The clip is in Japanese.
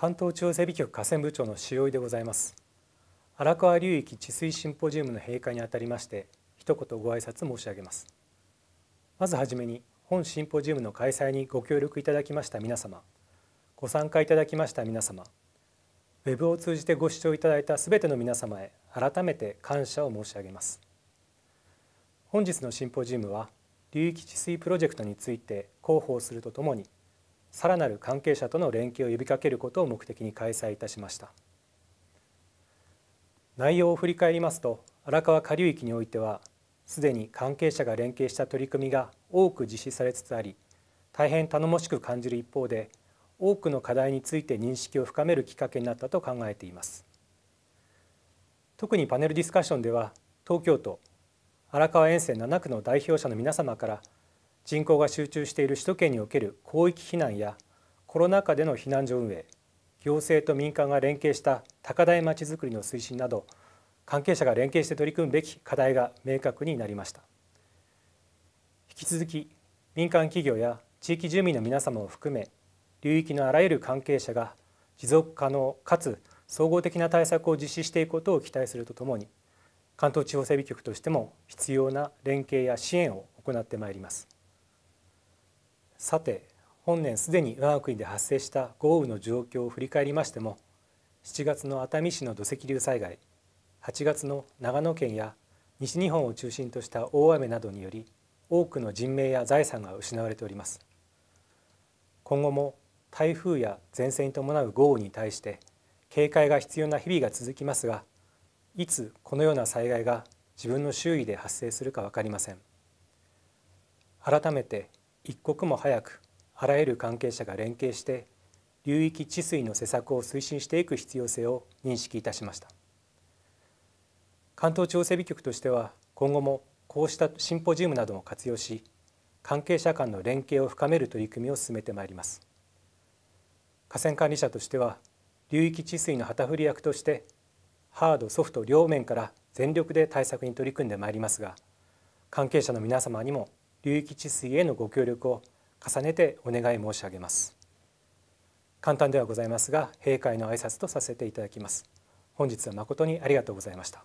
関東地方整備局河川部長の塩井でございます荒川流域治水シンポジウムの閉会にあたりまして一言ご挨拶申し上げますまずはじめに本シンポジウムの開催にご協力いただきました皆様ご参加いただきました皆様ウェブを通じてご視聴いただいたすべての皆様へ改めて感謝を申し上げます本日のシンポジウムは流域治水プロジェクトについて広報するとともにさらなる関係者との連携を呼びかけることを目的に開催いたしました内容を振り返りますと荒川下流域においてはすでに関係者が連携した取り組みが多く実施されつつあり大変頼もしく感じる一方で多くの課題について認識を深めるきっかけになったと考えています特にパネルディスカッションでは東京都荒川沿線7区の代表者の皆様から人口が集中している首都圏における広域避難やコロナ禍での避難所運営行政と民間が連携した高台まちづくりの推進など関係者が連携して取り組むべき課題が明確になりました引き続き民間企業や地域住民の皆様を含め流域のあらゆる関係者が持続可能かつ総合的な対策を実施していくことを期待するとともに関東地方整備局としても必要な連携や支援を行ってまいります。さて本年すでに我が国で発生した豪雨の状況を振り返りましても7月の熱海市の土石流災害8月の長野県や西日本を中心とした大雨などにより多くの人命や財産が失われております今後も台風や前線に伴う豪雨に対して警戒が必要な日々が続きますがいつこのような災害が自分の周囲で発生するか分かりません改めて一刻も早くあらゆる関係者が連携して流域治水の施策を推進していく必要性を認識いたしました関東地方整備局としては今後もこうしたシンポジウムなども活用し関係者間の連携を深める取り組みを進めてまいります河川管理者としては流域治水の旗振り役としてハードソフト両面から全力で対策に取り組んでまいりますが関係者の皆様にも流域治水へのご協力を重ねてお願い申し上げます簡単ではございますが閉会の挨拶とさせていただきます本日は誠にありがとうございました